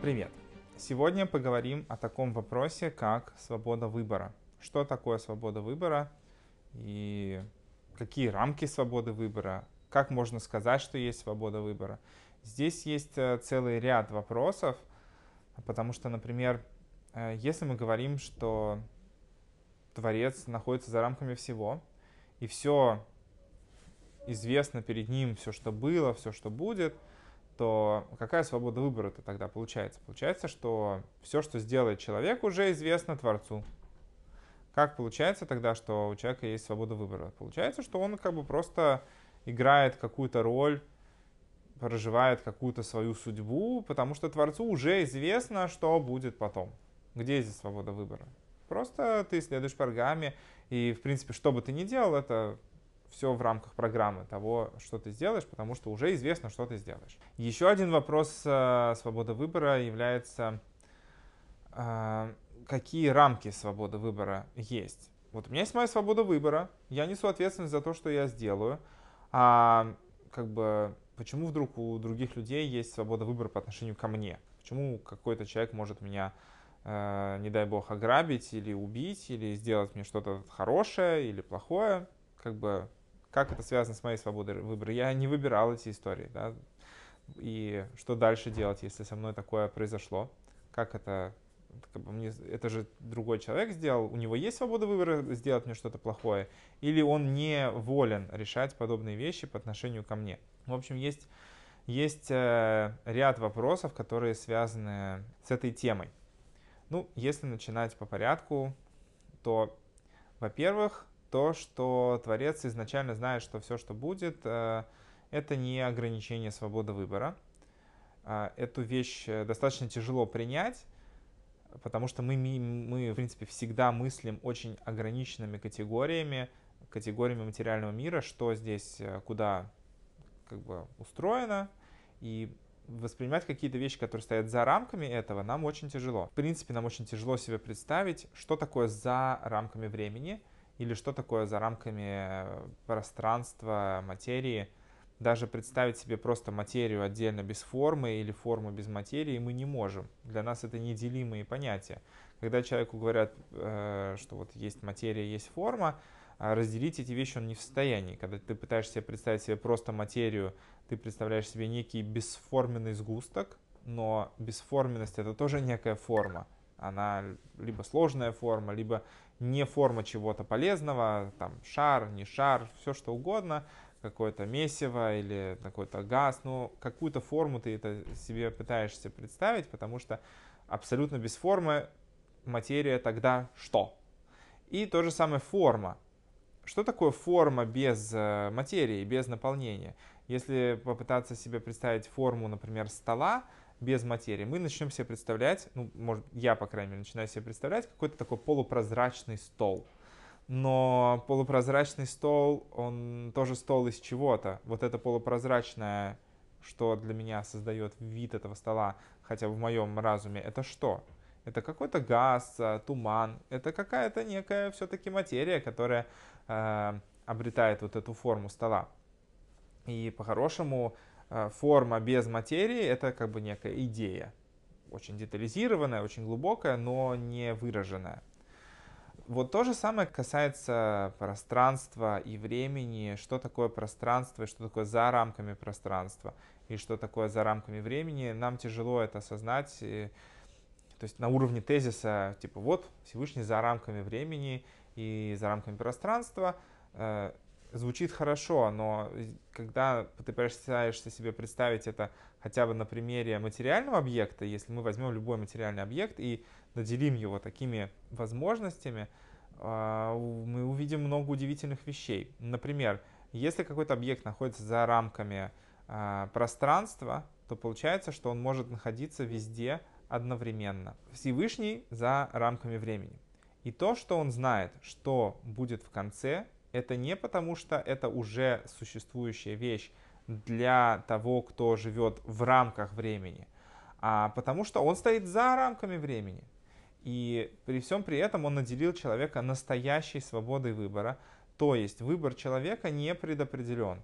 Привет! Сегодня поговорим о таком вопросе, как свобода выбора. Что такое свобода выбора и какие рамки свободы выбора, как можно сказать, что есть свобода выбора. Здесь есть э, целый ряд вопросов, потому что, например, э, если мы говорим, что Творец находится за рамками всего, и все известно перед ним все, что было, все, что будет, то какая свобода выбора-то тогда получается? Получается, что все, что сделает человек, уже известно Творцу. Как получается тогда, что у человека есть свобода выбора? Получается, что он как бы просто играет какую-то роль, проживает какую-то свою судьбу, потому что Творцу уже известно, что будет потом. Где здесь свобода выбора? Просто ты следуешь программе, и, в принципе, что бы ты ни делал, это все в рамках программы того, что ты сделаешь, потому что уже известно, что ты сделаешь. Еще один вопрос э, свободы выбора является, э, какие рамки свободы выбора есть. Вот у меня есть моя свобода выбора, я несу ответственность за то, что я сделаю, а как бы почему вдруг у других людей есть свобода выбора по отношению ко мне? Почему какой-то человек может меня э, не дай бог, ограбить или убить, или сделать мне что-то хорошее или плохое, как бы как это связано с моей свободой выбора? Я не выбирал эти истории, да? И что дальше делать, если со мной такое произошло? Как это как бы мне, это же другой человек сделал, у него есть свобода выбора сделать мне что-то плохое, или он не волен решать подобные вещи по отношению ко мне. В общем, есть, есть э, ряд вопросов, которые связаны с этой темой. Ну, если начинать по порядку, то, во-первых, то, что Творец изначально знает, что все, что будет, э, это не ограничение свободы выбора. Э, эту вещь э, достаточно тяжело принять, потому что мы, мы, в принципе, всегда мыслим очень ограниченными категориями, категориями материального мира, что здесь, куда как бы устроено, и воспринимать какие-то вещи, которые стоят за рамками этого, нам очень тяжело. В принципе, нам очень тяжело себе представить, что такое за рамками времени — или что такое за рамками э, пространства, материи. Даже представить себе просто материю отдельно без формы или форму без материи мы не можем. Для нас это неделимые понятия. Когда человеку говорят, э, что вот есть материя, есть форма, а разделить эти вещи он не в состоянии. Когда ты пытаешься представить себе просто материю, ты представляешь себе некий бесформенный сгусток, но бесформенность это тоже некая форма она либо сложная форма, либо не форма чего-то полезного, там шар, не шар, все что угодно, какое-то месиво или какой-то газ, ну, какую-то форму ты это себе пытаешься представить, потому что абсолютно без формы материя тогда что? И то же самое форма. Что такое форма без э, материи, без наполнения? Если попытаться себе представить форму, например, стола, без материи, мы начнем себе представлять, ну, может, я, по крайней мере, начинаю себе представлять какой-то такой полупрозрачный стол. Но полупрозрачный стол, он тоже стол из чего-то. Вот это полупрозрачное, что для меня создает вид этого стола, хотя в моем разуме, это что? Это какой-то газ, а, туман, это какая-то некая все-таки материя, которая э, обретает вот эту форму стола. И по-хорошему а, форма без материи — это как бы некая идея, очень детализированная, очень глубокая, но не выраженная. Вот то же самое касается пространства и времени, что такое пространство и что такое за рамками пространства, и что такое за рамками времени. Нам тяжело это осознать, то есть на уровне тезиса, типа вот Всевышний за рамками времени и за рамками пространства, э, звучит хорошо, но э, когда ты пытаешься себе представить это хотя бы на примере материального объекта, если мы возьмем любой материальный объект и наделим его такими возможностями, а, мы увидим много удивительных вещей. Например, если какой-то объект находится за рамками а, пространства, то получается, что он может находиться везде одновременно. Всевышний за рамками времени. И то, что он знает, что будет в конце, это не потому, что это уже существующая вещь для того, кто живет в рамках времени, а потому что он стоит за рамками времени. И при всем при этом он наделил человека настоящей свободой выбора, то есть выбор человека не предопределен.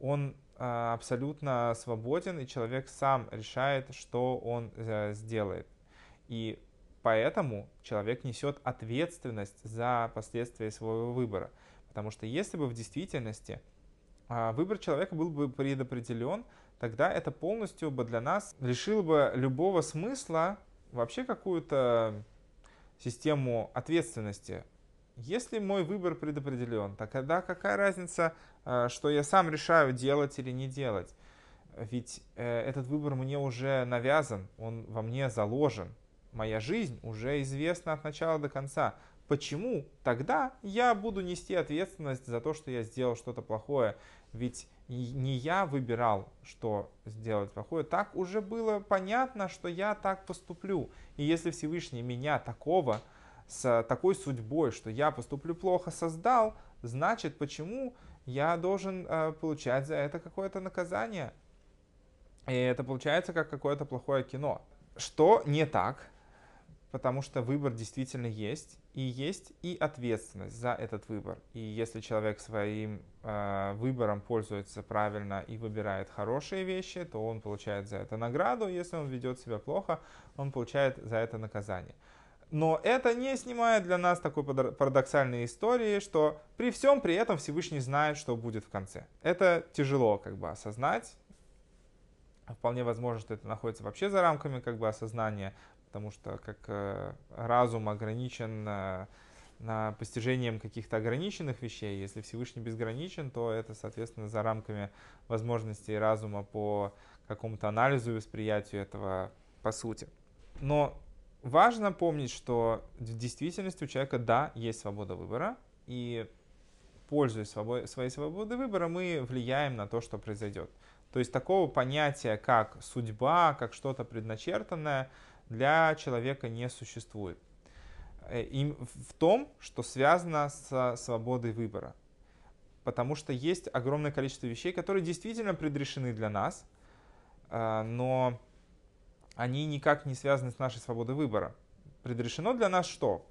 Он а, абсолютно свободен, и человек сам решает, что он э, сделает. И поэтому человек несет ответственность за последствия своего выбора. Потому что если бы в действительности а, выбор человека был бы предопределен, тогда это полностью бы для нас лишило бы любого смысла вообще какую-то систему ответственности. Если мой выбор предопределен, тогда какая разница, а, что я сам решаю, делать или не делать? Ведь э, этот выбор мне уже навязан, он во мне заложен. Моя жизнь уже известна от начала до конца почему тогда я буду нести ответственность за то, что я сделал что-то плохое? Ведь не я выбирал, что сделать плохое. Так уже было понятно, что я так поступлю. И если Всевышний меня такого, с такой судьбой, что я поступлю плохо, создал, значит, почему я должен э, получать за это какое-то наказание? И это получается как какое-то плохое кино. Что не так потому что выбор действительно есть, и есть и ответственность за этот выбор. И если человек своим э, выбором пользуется правильно и выбирает хорошие вещи, то он получает за это награду, а если он ведет себя плохо, он получает за это наказание. Но это не снимает для нас такой парадоксальной истории, что при всем при этом Всевышний знает, что будет в конце. Это тяжело как бы осознать, Вполне возможно, что это находится вообще за рамками как бы осознания потому что как э, разум ограничен э, на постижением каких-то ограниченных вещей. Если Всевышний безграничен, то это, соответственно, за рамками возможностей разума по какому-то анализу и восприятию этого по сути. Но важно помнить, что в действительности у человека, да, есть свобода выбора, и пользуясь своей свободой выбора, мы влияем на то, что произойдет. То есть такого понятия, как судьба, как что-то предначертанное – для человека не существует. Э, и в том, что связано с свободой выбора. Потому что есть огромное количество вещей, которые действительно предрешены для нас, э, но они никак не связаны с нашей свободой выбора. Предрешено для нас что?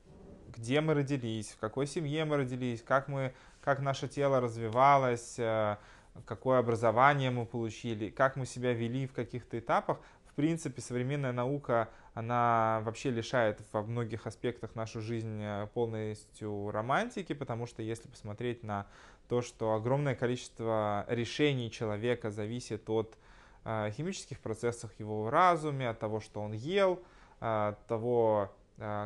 Где мы родились, в какой семье мы родились, как, мы, как наше тело развивалось, э, какое образование мы получили, как мы себя вели в каких-то этапах, принципе, современная наука, она вообще лишает во многих аспектах нашу жизнь э, полностью романтики, потому что если посмотреть на то, что огромное количество решений человека зависит от э, химических процессов его разуме, от того, что он ел, э, от того,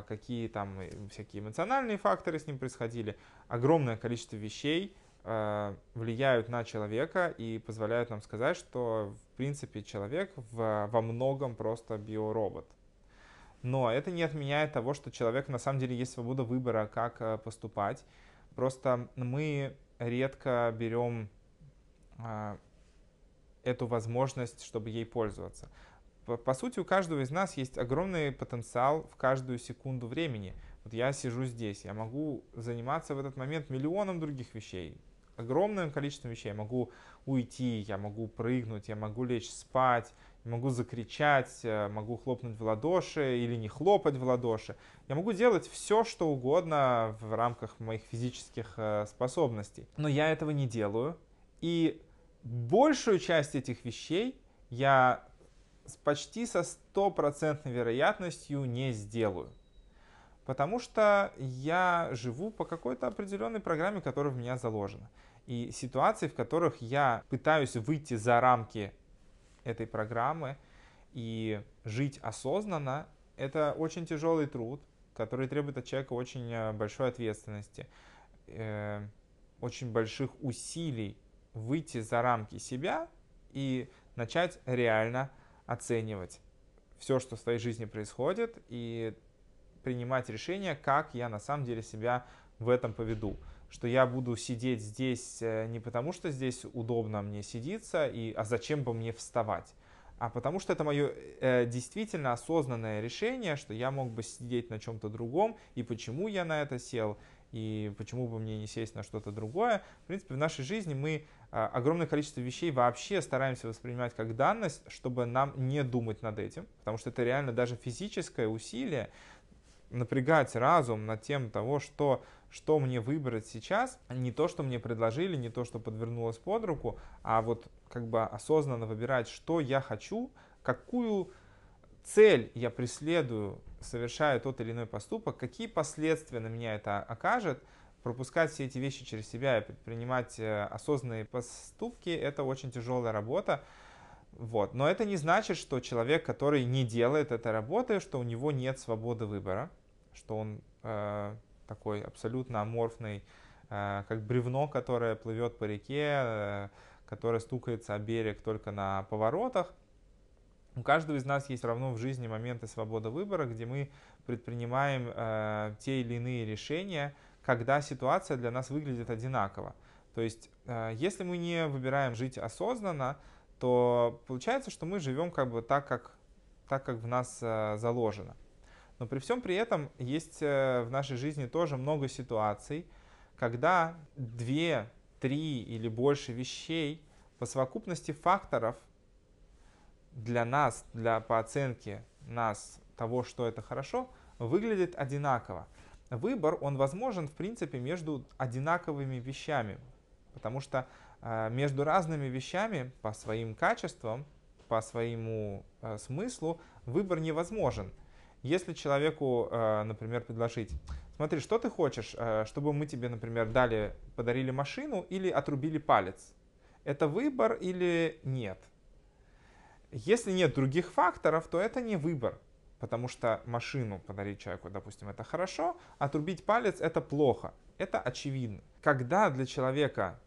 какие там всякие эмоциональные факторы с ним происходили. Огромное количество вещей влияют на человека и позволяют нам сказать, что принципе, человек в, во многом просто биоробот. Но это не отменяет того, что человек на самом деле есть свобода выбора, как э, поступать. Просто мы редко берем а, эту возможность, чтобы ей пользоваться. По, по сути, у каждого из нас есть огромный потенциал в каждую секунду времени. Вот я сижу здесь, я могу заниматься в этот момент миллионом других вещей, огромным количеством вещей. Я могу уйти, я могу прыгнуть, я могу лечь спать, могу закричать, э, могу хлопнуть в ладоши или не хлопать в ладоши. Я могу делать все, что угодно в рамках моих физических э, способностей. Но я этого не делаю. И большую часть этих вещей я с почти со стопроцентной вероятностью не сделаю. Потому что я живу по какой-то определенной программе, которая в меня заложена и ситуации, в которых я пытаюсь выйти за рамки этой программы и жить осознанно, это очень тяжелый труд, который требует от человека очень э, большой ответственности, э, очень больших усилий выйти за рамки себя и начать реально оценивать все, что в своей жизни происходит, и принимать решение, как я на самом деле себя в этом поведу что я буду сидеть здесь э, не потому, что здесь удобно мне сидиться, и, а зачем бы мне вставать, а потому что это мое э, действительно осознанное решение, что я мог бы сидеть на чем-то другом, и почему я на это сел, и почему бы мне не сесть на что-то другое. В принципе, в нашей жизни мы э, огромное количество вещей вообще стараемся воспринимать как данность, чтобы нам не думать над этим, потому что это реально даже физическое усилие напрягать разум над тем того, что что мне выбрать сейчас, а не то, что мне предложили, не то, что подвернулось под руку, а вот как бы осознанно выбирать, что я хочу, какую цель я преследую, совершая тот или иной поступок, какие последствия на меня это окажет, пропускать все эти вещи через себя и предпринимать э, осознанные поступки – это очень тяжелая работа. Вот. Но это не значит, что человек, который не делает этой работы, что у него нет свободы выбора, что он э, такой абсолютно аморфный, э, как бревно, которое плывет по реке, э, которое стукается о берег только на поворотах. У каждого из нас есть равно в жизни моменты свободы выбора, где мы предпринимаем э, те или иные решения, когда ситуация для нас выглядит одинаково. То есть, если мы не выбираем жить осознанно, то получается, что мы живем как бы так, как, так, как в нас заложено. Но при всем при этом есть э, в нашей жизни тоже много ситуаций, когда две, три или больше вещей по совокупности факторов для нас, для по оценке нас того, что это хорошо, выглядит одинаково. Выбор, он возможен, в принципе, между одинаковыми вещами, потому что э, между разными вещами по своим качествам, по своему э, смыслу выбор невозможен – если человеку, э, например, предложить, смотри, что ты хочешь, э, чтобы мы тебе, например, дали, подарили машину или отрубили палец? Это выбор или нет? Если нет других факторов, то это не выбор, потому что машину подарить человеку, допустим, это хорошо, отрубить палец это плохо. Это очевидно. Когда для человека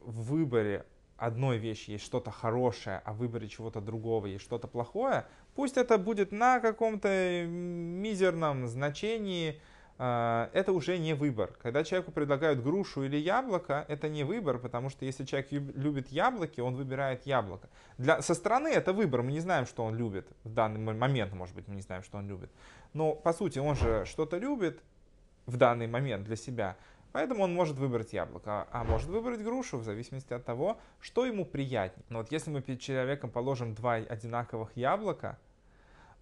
в выборе одной вещи есть что-то хорошее, а в выборе чего-то другого есть что-то плохое, пусть это будет на каком-то мизерном значении, а, это уже не выбор. Когда человеку предлагают грушу или яблоко, это не выбор, потому что если человек любит яблоки, он выбирает яблоко. Для, со стороны это выбор, мы не знаем, что он любит в данный момент, может быть, мы не знаем, что он любит. Но по сути он же что-то любит в данный момент для себя. Поэтому он может выбрать яблоко, а, а может выбрать грушу, в зависимости от того, что ему приятнее. Но вот если мы перед человеком положим два одинаковых яблока,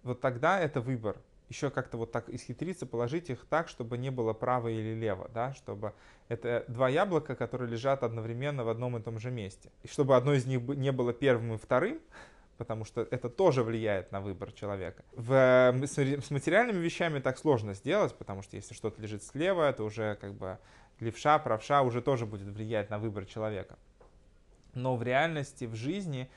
вот тогда это выбор. Еще как-то вот так исхитриться, положить их так, чтобы не было право или лево, да, чтобы это два яблока, которые лежат одновременно в одном и том же месте. И чтобы одно из них не было первым и вторым, потому что это тоже влияет на выбор человека. В, с, эм, с материальными вещами так сложно сделать, потому что если что-то лежит слева, это уже как бы левша, правша уже тоже будет влиять на выбор человека. Но в реальности, в жизни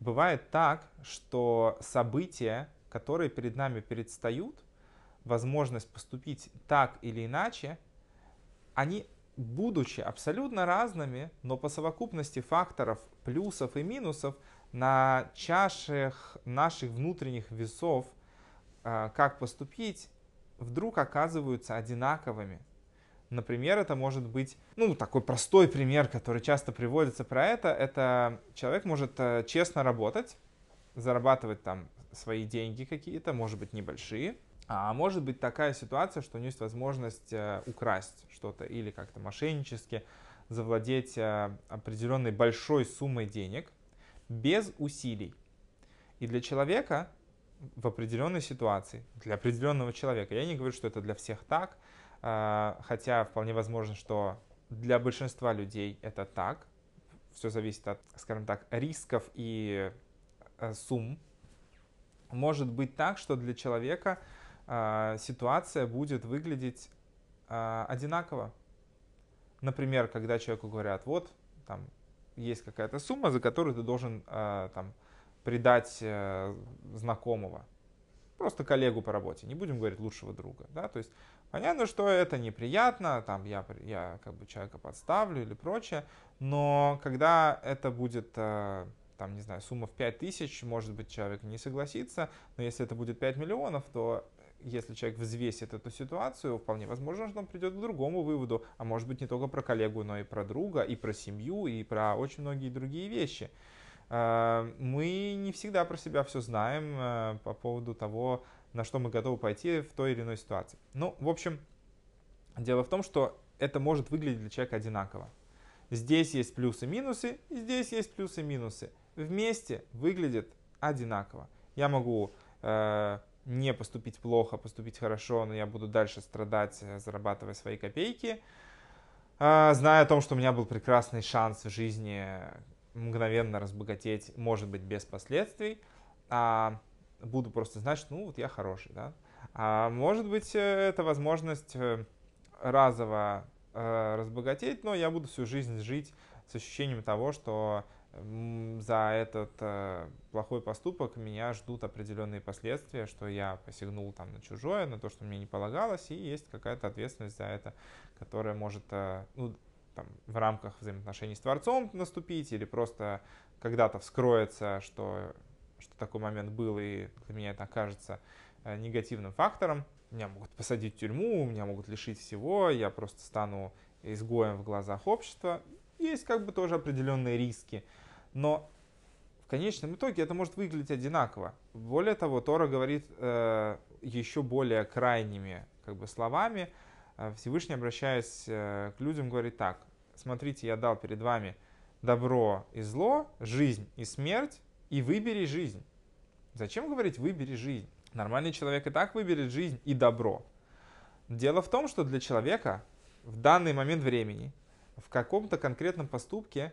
бывает так, что события, которые перед нами предстают, возможность поступить так или иначе, они, будучи абсолютно разными, но по совокупности факторов плюсов и минусов, на чашах наших внутренних весов, а, как поступить, вдруг оказываются одинаковыми – Например, это может быть, ну, такой простой пример, который часто приводится про это, это человек может э, честно работать, зарабатывать там свои деньги какие-то, может быть, небольшие, а может быть такая ситуация, что у него есть возможность э, украсть что-то или как-то мошеннически завладеть э, определенной большой суммой денег без усилий. И для человека в определенной ситуации, для определенного человека, я не говорю, что это для всех так, а, хотя вполне возможно, что для большинства людей это так. Все зависит от, скажем так, рисков и э, сумм. Может быть так, что для человека а, ситуация будет выглядеть а, одинаково. Например, когда человеку говорят, вот, там, есть какая-то сумма, за которую ты должен там, придать э, знакомого, просто коллегу по работе, не будем говорить лучшего друга, да, то есть Понятно, что это неприятно, там я, я как бы человека подставлю или прочее, но когда это будет, э, там, не знаю, сумма в 5 тысяч, может быть, человек не согласится, но если это будет 5 миллионов, то если человек взвесит эту ситуацию, вполне возможно, что он придет к другому выводу, а может быть не только про коллегу, но и про друга, и про семью, и про очень многие другие вещи. Э, мы не всегда про себя все знаем э, по поводу того, на что мы готовы пойти в той или иной ситуации. Ну, в общем, дело в том, что это может выглядеть для человека одинаково. Здесь есть плюсы минусы, и здесь есть плюсы минусы. Вместе выглядит одинаково. Я могу э, не поступить плохо, поступить хорошо, но я буду дальше страдать, э, зарабатывая свои копейки, э, зная о том, что у меня был прекрасный шанс в жизни э, мгновенно разбогатеть, может быть, без последствий. А буду просто знать, что ну вот я хороший, да. А может быть, э, это возможность э, разово э, разбогатеть, но я буду всю жизнь жить с ощущением того, что за этот э, плохой поступок меня ждут определенные последствия, что я посягнул там на чужое, на то, что мне не полагалось, и есть какая-то ответственность за это, которая может э, ну, там, в рамках взаимоотношений с Творцом наступить, или просто когда-то вскроется, что что такой момент был, и для меня это окажется э, негативным фактором. Меня могут посадить в тюрьму, меня могут лишить всего, я просто стану изгоем в глазах общества. Есть как бы тоже определенные риски. Но в конечном итоге это может выглядеть одинаково. Более того, Тора говорит э, еще более крайними как бы, словами. Э, Всевышний, обращаясь э, к людям, говорит так. Смотрите, я дал перед вами добро и зло, жизнь и смерть, и выбери жизнь. Зачем говорить «выбери жизнь»? Нормальный человек и так выберет жизнь и добро. Дело в том, что для человека в данный момент времени, в каком-то конкретном поступке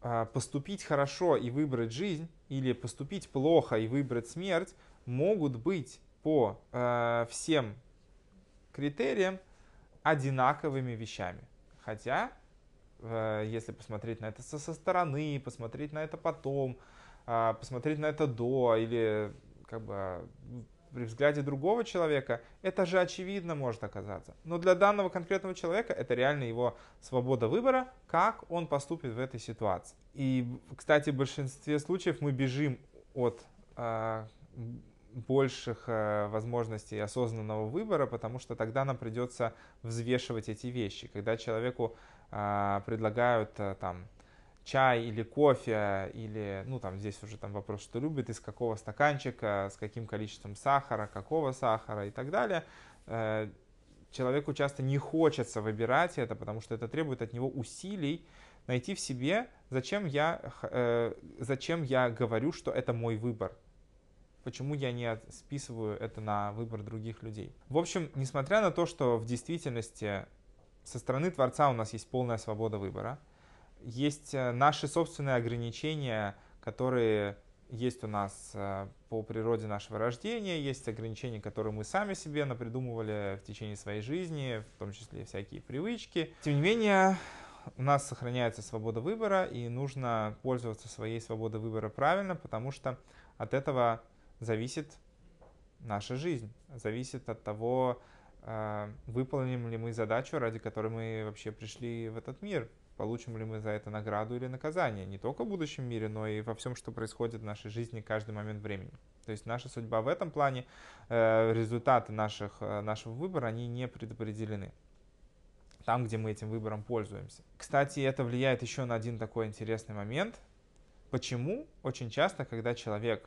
а, поступить хорошо и выбрать жизнь, или поступить плохо и выбрать смерть, могут быть по а, всем критериям одинаковыми вещами. Хотя, а, если посмотреть на это со стороны, посмотреть на это потом, а, посмотреть на это до или как бы а, при взгляде другого человека, это же очевидно может оказаться. Но для данного конкретного человека это реально его свобода выбора, как он поступит в этой ситуации. И, кстати, в большинстве случаев мы бежим от э, больших э, возможностей осознанного выбора, потому что тогда нам придется взвешивать эти вещи. Когда человеку э, предлагают э, там чай или кофе, или, ну, там здесь уже там вопрос, что любит, из какого стаканчика, с каким количеством сахара, какого сахара и так далее, э, человеку часто не хочется выбирать это, потому что это требует от него усилий найти в себе, зачем я, э, зачем я говорю, что это мой выбор. Почему я не списываю это на выбор других людей. В общем, несмотря на то, что в действительности со стороны Творца у нас есть полная свобода выбора, есть э, наши собственные ограничения, которые есть у нас э, по природе нашего рождения, есть ограничения, которые мы сами себе напридумывали в течение своей жизни, в том числе всякие привычки. Тем не менее, у нас сохраняется свобода выбора, и нужно пользоваться своей свободой выбора правильно, потому что от этого зависит наша жизнь, зависит от того, э, выполним ли мы задачу, ради которой мы вообще пришли в этот мир получим ли мы за это награду или наказание, не только в будущем мире, но и во всем, что происходит в нашей жизни каждый момент времени. То есть наша судьба в этом плане, э, результаты наших, э, нашего выбора, они не предопределены там, где мы этим выбором пользуемся. Кстати, это влияет еще на один такой интересный момент. Почему очень часто, когда человек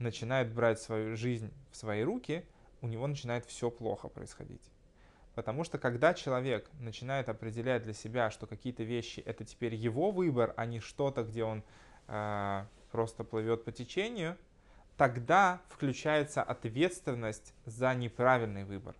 начинает брать свою жизнь в свои руки, у него начинает все плохо происходить? Потому что когда человек начинает определять для себя, что какие-то вещи это теперь его выбор, а не что-то, где он э, просто плывет по течению, тогда включается ответственность за неправильный выбор.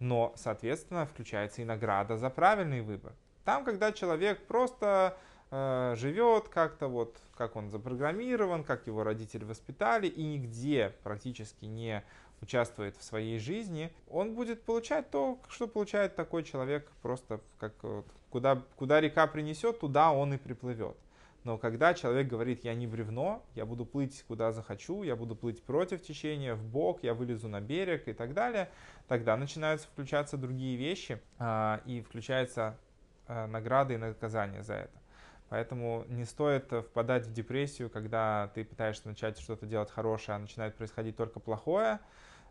Но, соответственно, включается и награда за правильный выбор. Там, когда человек просто э, живет как-то вот, как он запрограммирован, как его родители воспитали, и нигде практически не участвует в своей жизни, он будет получать то, что получает такой человек, просто как э, куда, куда река принесет, туда он и приплывет. Но когда человек говорит, я не бревно, я буду плыть куда захочу, я буду плыть против течения, в бок, я вылезу на берег и так далее, тогда начинаются включаться другие вещи а, и включаются а, награды и наказания за это. Поэтому не стоит э, впадать в депрессию, когда ты пытаешься начать что-то делать хорошее, а начинает происходить только плохое.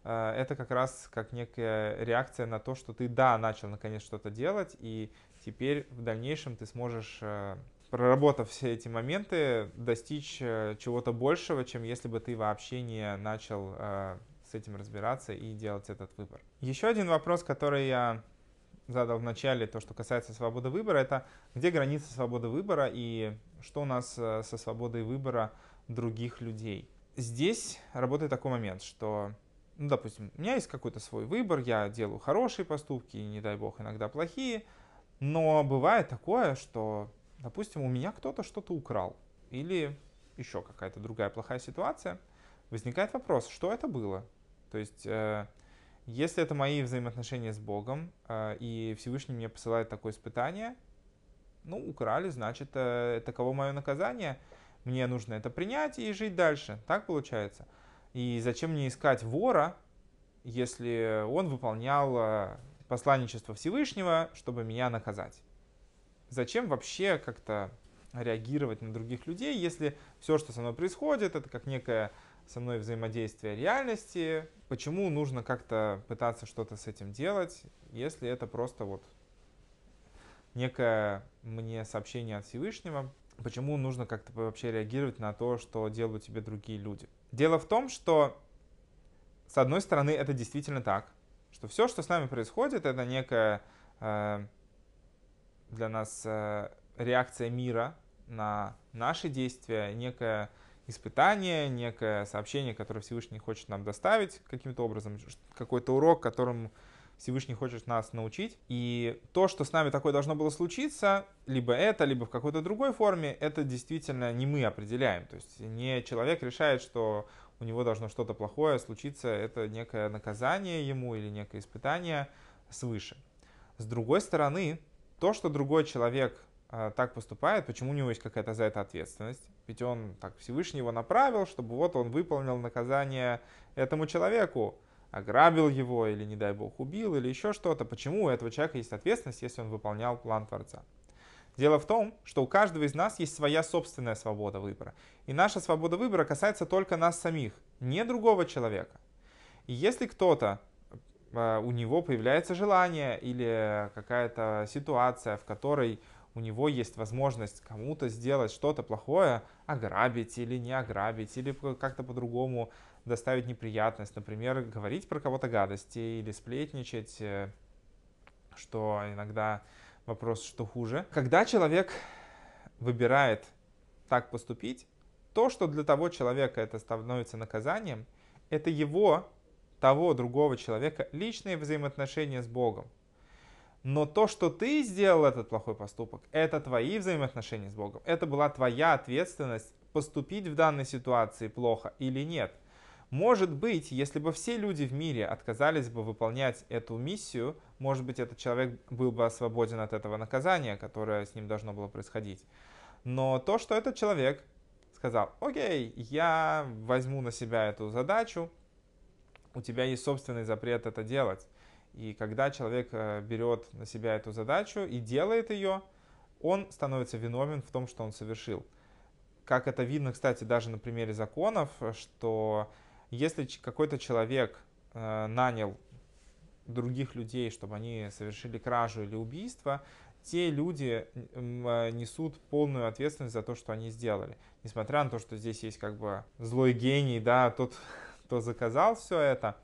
Э, это как раз как некая реакция на то, что ты, да, начал наконец что-то делать, и теперь в дальнейшем ты сможешь, э, проработав все эти моменты, достичь э, чего-то большего, чем если бы ты вообще не начал с этим разбираться и делать этот выбор. Еще один вопрос, который я задал в начале, то, что касается свободы выбора, это где граница свободы выбора и что у нас со свободой выбора других людей. Здесь работает такой момент, что ну, допустим, у меня есть какой-то свой выбор, я делаю хорошие поступки, и, не дай бог, иногда плохие, но бывает такое, что, допустим, у меня кто-то что-то украл, или еще какая-то другая плохая ситуация, возникает вопрос, что это было? То есть, э, если это мои взаимоотношения с Богом, э, и Всевышний мне посылает такое испытание, ну, украли, значит, э, таково мое наказание, мне нужно это принять и жить дальше. Так получается. И зачем мне искать вора, если он выполнял э, посланничество Всевышнего, чтобы меня наказать? Зачем вообще как-то реагировать на других людей, если все, что со мной происходит, это как некое со мной взаимодействие реальности, почему нужно как-то пытаться что-то с этим делать, если это просто вот некое мне сообщение от Всевышнего, почему нужно как-то вообще реагировать на то, что делают тебе другие люди. Дело в том, что, с одной стороны, это действительно так, что все, что с нами происходит, это некая э, для нас э, реакция мира на наши действия, некое испытание, некое сообщение, которое Всевышний хочет нам доставить каким-то образом, какой-то урок, которым Всевышний хочет нас научить. И то, что с нами такое должно было случиться, либо это, либо в какой-то другой форме, это действительно не мы определяем. То есть не человек решает, что у него должно что-то плохое случиться, это некое наказание ему или некое испытание свыше. С другой стороны, то, что другой человек э, так поступает, почему у него есть какая-то за это ответственность? Ведь он так Всевышний его направил, чтобы вот он выполнил наказание этому человеку ограбил его или, не дай бог, убил или еще что-то. Почему у этого человека есть ответственность, если он выполнял план Творца? Дело в том, что у каждого из нас есть своя собственная свобода выбора. И наша свобода выбора касается только нас самих, не другого человека. И если кто-то, э, у него появляется желание или какая-то ситуация, в которой у него есть возможность кому-то сделать что-то плохое, ограбить или не ограбить, или как-то по-другому доставить неприятность, например, говорить про кого-то гадости или сплетничать, э, что иногда вопрос, что хуже. Когда человек выбирает так поступить, то, что для того человека это становится наказанием, это его, того другого человека, личные взаимоотношения с Богом. Но то, что ты сделал этот плохой поступок, это твои взаимоотношения с Богом. Это была твоя ответственность поступить в данной ситуации плохо или нет – может быть, если бы все люди в мире отказались бы выполнять эту миссию, может быть, этот человек был бы свободен от этого наказания, которое с ним должно было происходить. Но то, что этот человек сказал, окей, я возьму на себя эту задачу, у тебя есть собственный запрет это делать. И когда человек э, берет на себя эту задачу и делает ее, он становится виновен в том, что он совершил. Как это видно, кстати, даже на примере законов, что если какой-то человек э, нанял других людей, чтобы они совершили кражу или убийство, те люди э, несут полную ответственность за то, что они сделали. Несмотря на то, что здесь есть как бы злой гений, да, тот, кто заказал все это,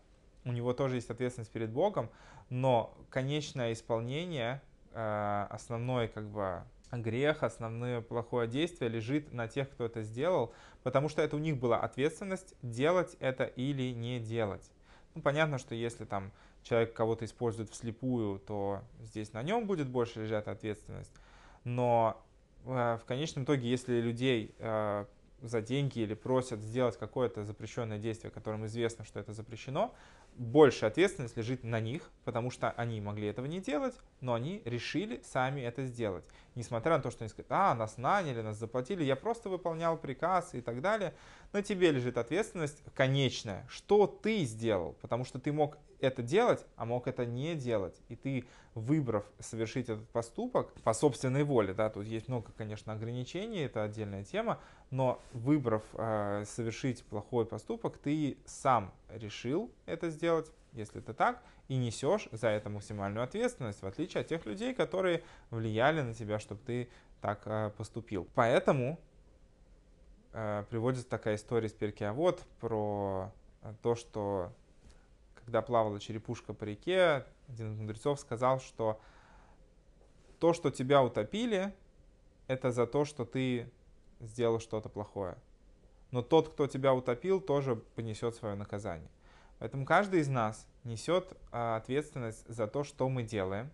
у него тоже есть ответственность перед Богом, но конечное исполнение, э, основное как бы грех, основное плохое действие лежит на тех, кто это сделал, потому что это у них была ответственность делать это или не делать. Ну, понятно, что если там человек кого-то использует вслепую, то здесь на нем будет больше лежать ответственность. Но э, в конечном итоге, если людей э, за деньги или просят сделать какое-то запрещенное действие, которым известно, что это запрещено, больше ответственность лежит на них, потому что они могли этого не делать, но они решили сами это сделать. Несмотря на то, что они сказали, а, нас наняли, нас заплатили, я просто выполнял приказ и так далее на тебе лежит ответственность конечная, что ты сделал, потому что ты мог это делать, а мог это не делать. И ты, выбрав совершить этот поступок по собственной воле, да, тут есть много, конечно, ограничений, это отдельная тема, но выбрав э, совершить плохой поступок, ты сам решил это сделать, если это так, и несешь за это максимальную ответственность, в отличие от тех людей, которые влияли на тебя, чтобы ты так э, поступил. Поэтому Э, приводится такая история из Перкиавод про э, то, что когда плавала черепушка по реке, один из мудрецов сказал, что то, что тебя утопили, это за то, что ты сделал что-то плохое. Но тот, кто тебя утопил, тоже понесет свое наказание. Поэтому каждый из нас несет э, ответственность за то, что мы делаем.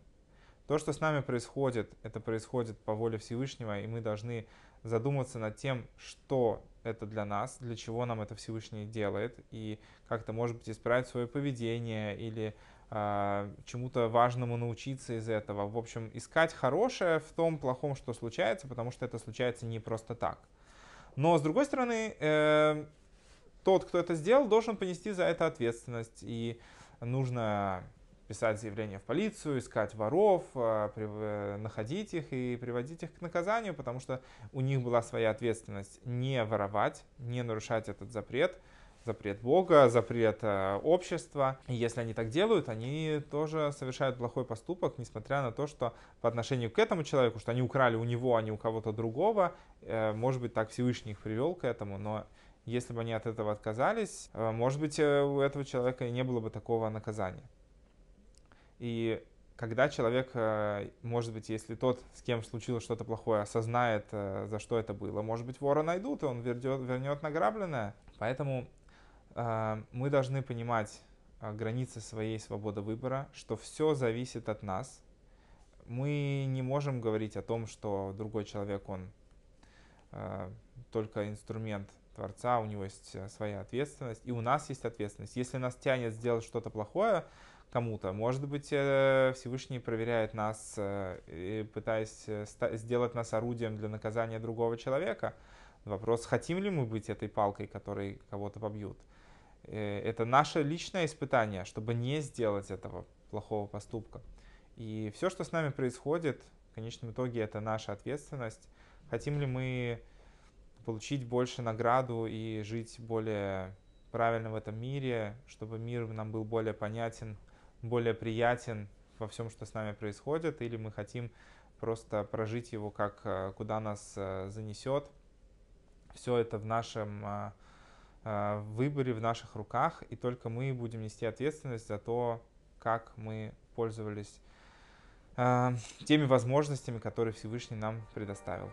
То, что с нами происходит, это происходит по воле Всевышнего, и мы должны задуматься над тем, что это для нас, для чего нам это Всевышний делает, и как-то, может быть, исправить свое поведение или э, чему-то важному научиться из этого. В общем, искать хорошее в том плохом, что случается, потому что это случается не просто так. Но, с другой стороны, э, тот, кто это сделал, должен понести за это ответственность, и нужно писать заявление в полицию, искать воров, э, э, находить их и приводить их к наказанию, потому что у них была своя ответственность не воровать, не нарушать этот запрет, запрет Бога, запрет э, общества. И если они так делают, они тоже совершают плохой поступок, несмотря на то, что по отношению к этому человеку, что они украли у него, а не у кого-то другого, может быть, так Всевышний их привел к этому, но если бы они от этого отказались, может быть, у этого человека не было бы такого наказания. И когда человек, э, может быть, если тот, с кем случилось что-то плохое, осознает, э, за что это было, может быть, вора найдут, и он вернет, вернет награбленное. Поэтому э, мы должны понимать э, границы своей свободы выбора, что все зависит от нас. Мы не можем говорить о том, что другой человек, он э, только инструмент Творца, у него есть своя ответственность, и у нас есть ответственность. Если нас тянет сделать что-то плохое, кому-то. Может быть, э, Всевышний проверяет нас, э, пытаясь э, сделать нас орудием для наказания другого человека. Вопрос, хотим ли мы быть этой палкой, которой кого-то побьют. Это наше личное испытание, чтобы не сделать этого плохого поступка. И все, что с нами происходит, в конечном итоге это наша ответственность. Хотим ли мы получить больше награду и жить более правильно в этом мире, чтобы мир нам был более понятен, более приятен во всем, что с нами происходит, или мы хотим просто прожить его как э, куда нас э, занесет. Все это в нашем э, выборе, в наших руках, и только мы будем нести ответственность за то, как мы пользовались теми возможностями, которые Всевышний нам предоставил.